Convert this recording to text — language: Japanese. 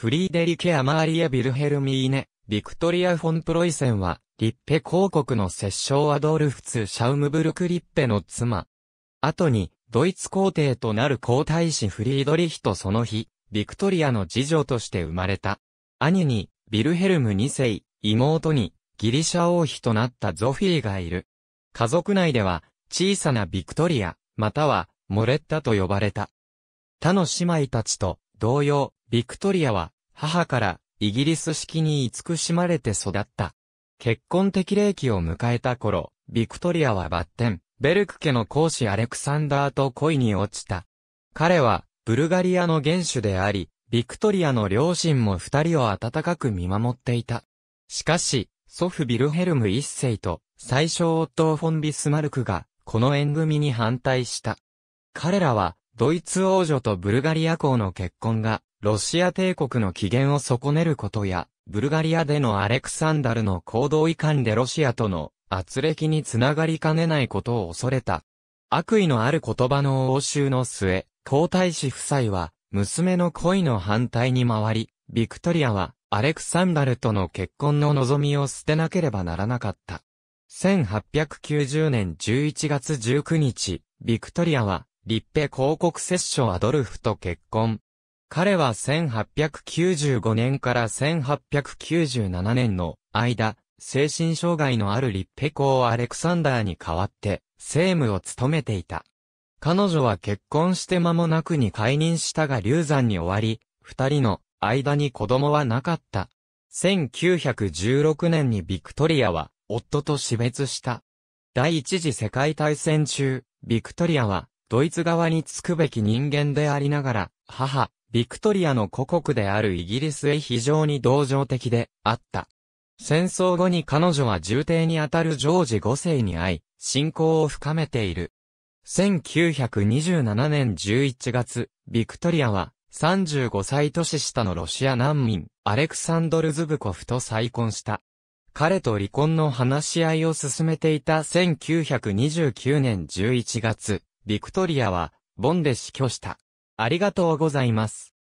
フリーデリケ・アマーリエ・ビルヘルミーネ、ビクトリア・フォン・プロイセンは、リッペ公国の摂政アドルフツ・シャウムブルク・リッペの妻。後に、ドイツ皇帝となる皇太子フリードリヒとその日、ビクトリアの次女として生まれた。兄に、ビルヘルム2世、妹に、ギリシャ王妃となったゾフィーがいる。家族内では、小さなビクトリア、または、モレッタと呼ばれた。他の姉妹たちと、同様、ビクトリアは、母から、イギリス式に慈しまれて育った。結婚適齢期を迎えた頃、ビクトリアはバッテン、ベルク家の公子アレクサンダーと恋に落ちた。彼は、ブルガリアの元首であり、ビクトリアの両親も二人を温かく見守っていた。しかし、祖父ビルヘルム一世と、最小夫フォン・ビスマルクが、この縁組に反対した。彼らは、ドイツ王女とブルガリア公の結婚が、ロシア帝国の起源を損ねることや、ブルガリアでのアレクサンダルの行動遺憾でロシアとの圧力につながりかねないことを恐れた。悪意のある言葉の応酬の末、皇太子夫妻は、娘の恋の反対に回り、ビクトリアは、アレクサンダルとの結婚の望みを捨てなければならなかった。1890年11月19日、ビクトリアは、立平公国摂政アドルフと結婚。彼は1895年から1897年の間、精神障害のあるリッペ公アレクサンダーに代わって政務を務めていた。彼女は結婚して間もなくに解任したが流産に終わり、二人の間に子供はなかった。1916年にビクトリアは夫と死別した。第一次世界大戦中、ビクトリアはドイツ側につくべき人間でありながら、母、ビクトリアの故国であるイギリスへ非常に同情的であった。戦争後に彼女は重帝にあたるジョージ5世に会い、信仰を深めている。1927年11月、ビクトリアは35歳年下のロシア難民、アレクサンドル・ズブコフと再婚した。彼と離婚の話し合いを進めていた1929年11月、ビクトリアは、ボンで死去した。ありがとうございます。